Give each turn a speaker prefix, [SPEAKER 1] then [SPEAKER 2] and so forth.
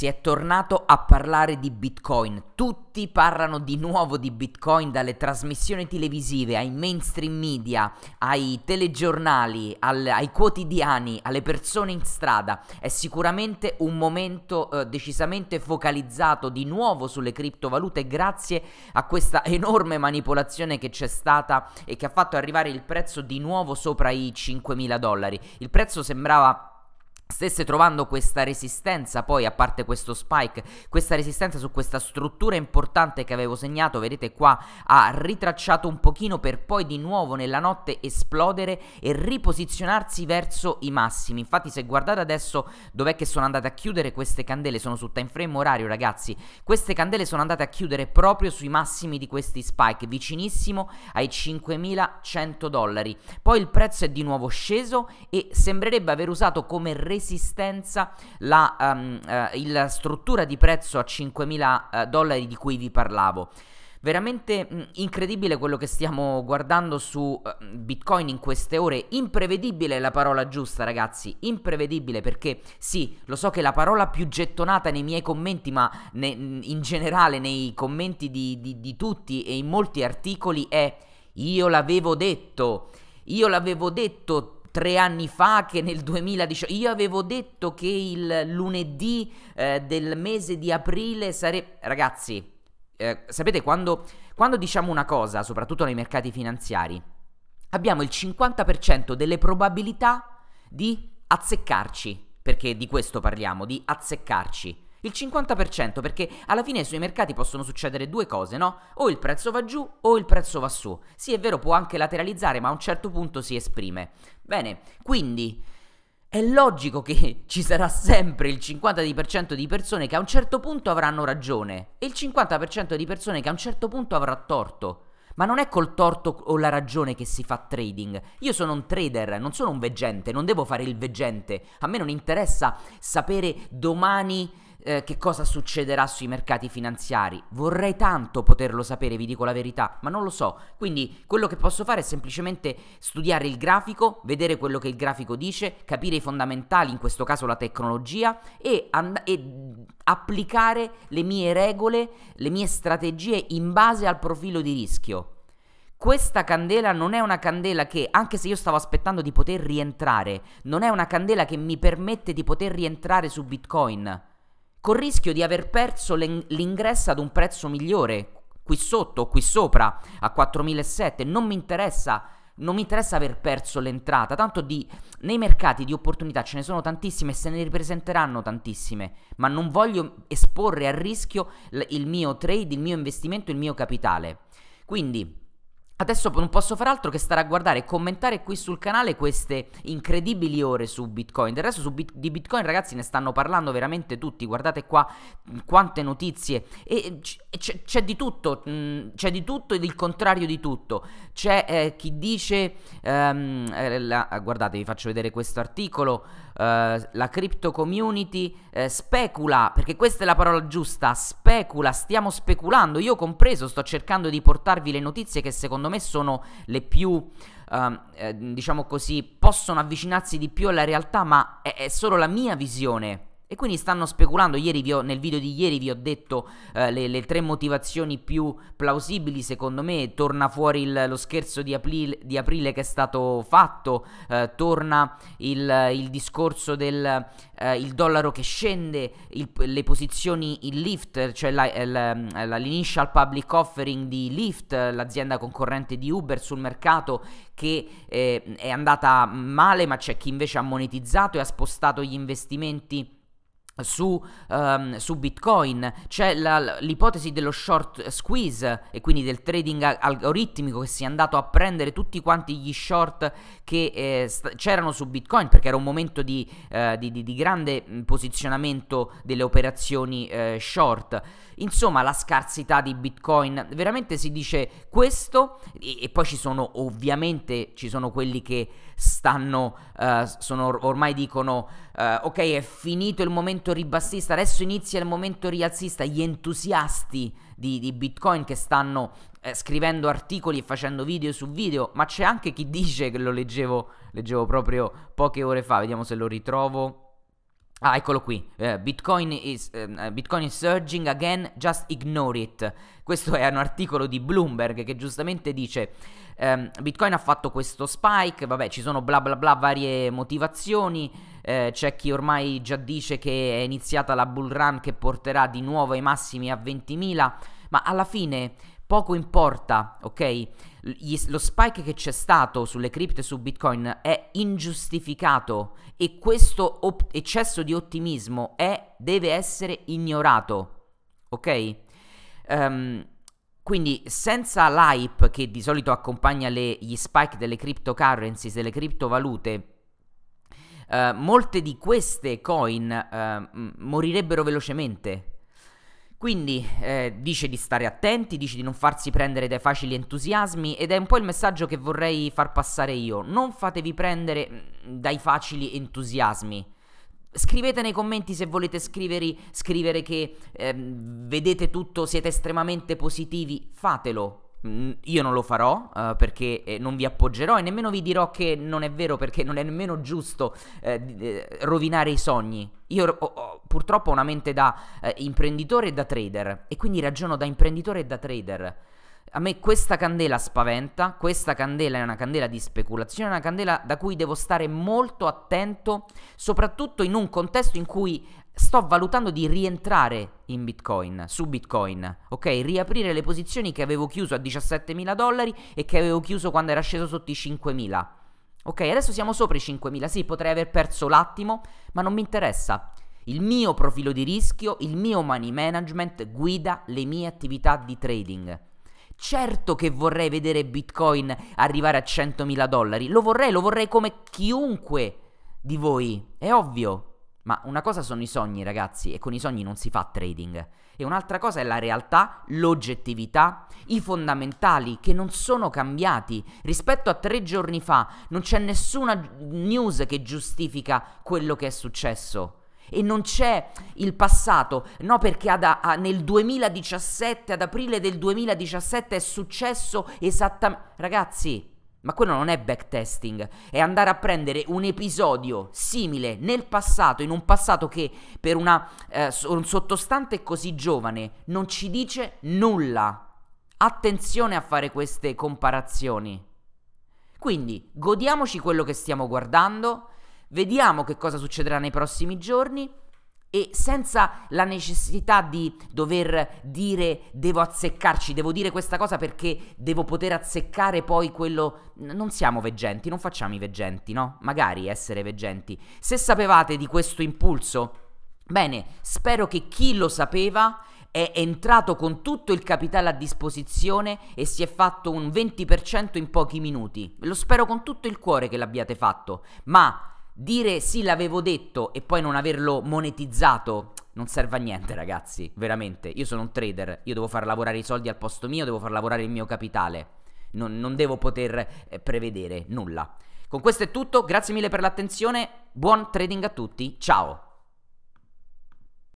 [SPEAKER 1] si è tornato a parlare di Bitcoin. Tutti parlano di nuovo di Bitcoin, dalle trasmissioni televisive ai mainstream media, ai telegiornali, al, ai quotidiani, alle persone in strada. È sicuramente un momento eh, decisamente focalizzato di nuovo sulle criptovalute grazie a questa enorme manipolazione che c'è stata e che ha fatto arrivare il prezzo di nuovo sopra i 5.000 dollari. Il prezzo sembrava stesse trovando questa resistenza poi a parte questo spike questa resistenza su questa struttura importante che avevo segnato vedete qua ha ritracciato un pochino per poi di nuovo nella notte esplodere e riposizionarsi verso i massimi infatti se guardate adesso dov'è che sono andate a chiudere queste candele sono su time frame orario ragazzi queste candele sono andate a chiudere proprio sui massimi di questi spike vicinissimo ai 5100 dollari poi il prezzo è di nuovo sceso e sembrerebbe aver usato come resistenza resistenza la, um, ehm, uh, eh, la struttura di prezzo a 5.000 uh, eh, dollari di cui vi parlavo. Veramente mh, mm, incredibile quello che stiamo guardando su uh, Bitcoin in queste ore. Imprevedibile è la parola giusta, ragazzi. Imprevedibile perché sì, lo so che è la parola più gettonata nei miei commenti, ma ne, in generale nei commenti di, di, di tutti e in molti articoli è io l'avevo detto. Io l'avevo detto tre anni fa che nel 2018 io avevo detto che il lunedì eh, del mese di aprile sarebbe ragazzi eh, sapete quando, quando diciamo una cosa soprattutto nei mercati finanziari abbiamo il 50% delle probabilità di azzeccarci perché di questo parliamo di azzeccarci il 50% perché alla fine sui mercati possono succedere due cose, no? O il prezzo va giù o il prezzo va su. Sì, è vero, può anche lateralizzare, ma a un certo punto si esprime. Bene, quindi è logico che ci sarà sempre il 50% di persone che a un certo punto avranno ragione e il 50% di persone che a un certo punto avrà torto. Ma non è col torto o la ragione che si fa trading. Io sono un trader, non sono un veggente, non devo fare il veggente. A me non interessa sapere domani eh, che cosa succederà sui mercati finanziari. Vorrei tanto poterlo sapere, vi dico la verità, ma non lo so. Quindi quello che posso fare è semplicemente studiare il grafico, vedere quello che il grafico dice, capire i fondamentali, in questo caso la tecnologia, e, and- e applicare le mie regole, le mie strategie in base al profilo di rischio questa candela non è una candela che, anche se io stavo aspettando di poter rientrare, non è una candela che mi permette di poter rientrare su Bitcoin col rischio di aver perso l'ingresso ad un prezzo migliore, qui sotto o qui sopra, a 4.700, non mi interessa non mi interessa aver perso l'entrata, tanto di, nei mercati di opportunità ce ne sono tantissime e se ne ripresenteranno tantissime, ma non voglio esporre a rischio il mio trade, il mio investimento, il mio capitale. Quindi Adesso non posso far altro che stare a guardare e commentare qui sul canale queste incredibili ore su Bitcoin. Del resto Bit- di Bitcoin ragazzi ne stanno parlando veramente tutti, guardate qua quante notizie. E c- c- c'è di tutto, mh, c'è di tutto ed il contrario di tutto. C'è eh, chi dice, um, la, ah, guardate vi faccio vedere questo articolo, eh, la crypto community eh, specula, perché questa è la parola giusta, specula, stiamo speculando, io compreso sto cercando di portarvi le notizie che secondo me me sono le più Uh, eh, diciamo così, possono avvicinarsi di più alla realtà, ma è, è, solo la mia visione e quindi stanno speculando, ho, nel video di ieri vi ho detto eh, le, le, tre motivazioni più plausibili secondo me, torna fuori il, lo scherzo di, aprile, di aprile che è stato fatto, eh, torna il, il, discorso del eh, dollaro che scende, il, le posizioni in Lyft, cioè eh, l'initial public offering di Lyft, l'azienda concorrente di Uber sul mercato che eh, è andata male ma c'è chi invece ha monetizzato e ha spostato gli investimenti su, um, su, Bitcoin, c'è la, l'ipotesi dello short squeeze e quindi del trading algoritmico che si è andato a prendere tutti quanti gli short che eh, st- c'erano su Bitcoin perché era un momento di, eh, di, di, di grande mm, posizionamento delle operazioni eh, short. Insomma, la scarsità di Bitcoin, veramente si dice questo e, e poi ci sono ovviamente ci sono quelli che stanno, eh, sono ormai dicono eh, ok è finito il momento momento ribassista, adesso inizia il momento rialzista, gli entusiasti di, di Bitcoin che stanno eh, scrivendo articoli e facendo video su video, ma c'è anche chi dice che lo leggevo, leggevo proprio poche ore fa, vediamo se lo ritrovo. Ah, eccolo qui. Uh, Bitcoin, is, uh, Bitcoin, is, surging again, just ignore it. Questo è un articolo di Bloomberg che giustamente dice um, Bitcoin ha fatto questo spike, vabbè ci sono bla bla bla varie motivazioni, uh, c'è chi ormai già dice che è iniziata la bull run che porterà di nuovo ai massimi a 20.000, ma alla fine poco importa, ok? Gli, lo spike che c'è stato sulle cripto e su Bitcoin è ingiustificato e questo op- eccesso di ottimismo è, deve essere ignorato, ok? Um, quindi senza l'hype che di solito accompagna le, gli spike delle cryptocurrencies, delle criptovalute, uh, eh, molte di queste coin uh, morirebbero velocemente quindi eh, dice di stare attenti, dice di non farsi prendere dai facili entusiasmi ed è un po' il messaggio che vorrei far passare io. Non fatevi prendere mm, dai facili entusiasmi. Scrivete nei commenti se volete scriveri, scrivere che eh, vedete tutto, siete estremamente positivi, fatelo, Mhmm, io non lo farò uh, perché eh, non vi appoggerò e nemmeno vi dirò che non è vero perché non è nemmeno giusto eh, eh, rovinare i sogni. Io ho, ho, purtroppo ho una mente da eh, imprenditore e da trader e quindi ragiono da imprenditore e da trader. A me questa candela spaventa, questa candela è una candela di speculazione, è una candela da cui devo stare molto attento, soprattutto in un contesto in cui sto valutando di rientrare in Bitcoin, su Bitcoin, ok? Riaprire le posizioni che avevo chiuso a 17.000 dollari e che avevo chiuso quando era sceso sotto i 5.000. Ok, adesso siamo sopra i 5.000, sì, potrei aver perso l'attimo, ma non mi interessa. Il mio profilo di rischio, il mio money management guida le mie attività di trading. Certo che vorrei vedere Bitcoin arrivare a 100.000 dollari, lo vorrei, lo vorrei come chiunque di voi, è ovvio, ma una cosa sono i sogni, ragazzi, e con i sogni non si fa trading. E un'altra cosa è la realtà, l'oggettività, i fondamentali che non sono cambiati. Rispetto a tre giorni fa non c'è nessuna news che giustifica quello che è successo e non c'è il passato, no perché ad, a, nel 2017, ad aprile del 2017 è successo esattamente... Ragazzi, ma quello non è backtesting, è andare a prendere un episodio simile nel passato, in un passato che per una, eh, un sottostante così giovane non ci dice nulla. Attenzione a fare queste comparazioni. Quindi godiamoci quello che stiamo guardando, vediamo che cosa succederà nei prossimi giorni e senza la necessità di dover dire devo azzeccarci, devo dire questa cosa perché devo poter azzeccare poi quello... Non siamo veggenti, non facciamo i veggenti, no? Magari essere veggenti. Se sapevate di questo impulso, bene, spero che chi lo sapeva è entrato con tutto il capitale a disposizione e si è fatto un 20% in pochi minuti. Lo spero con tutto il cuore che l'abbiate fatto, ma dire sì l'avevo detto e poi non averlo monetizzato non serve a niente ragazzi, veramente. Io sono un trader, io devo far lavorare i soldi al posto mio, devo far lavorare il mio capitale. Non, non devo poter eh, prevedere nulla. Con questo è tutto, grazie mille per l'attenzione, buon trading a tutti, ciao!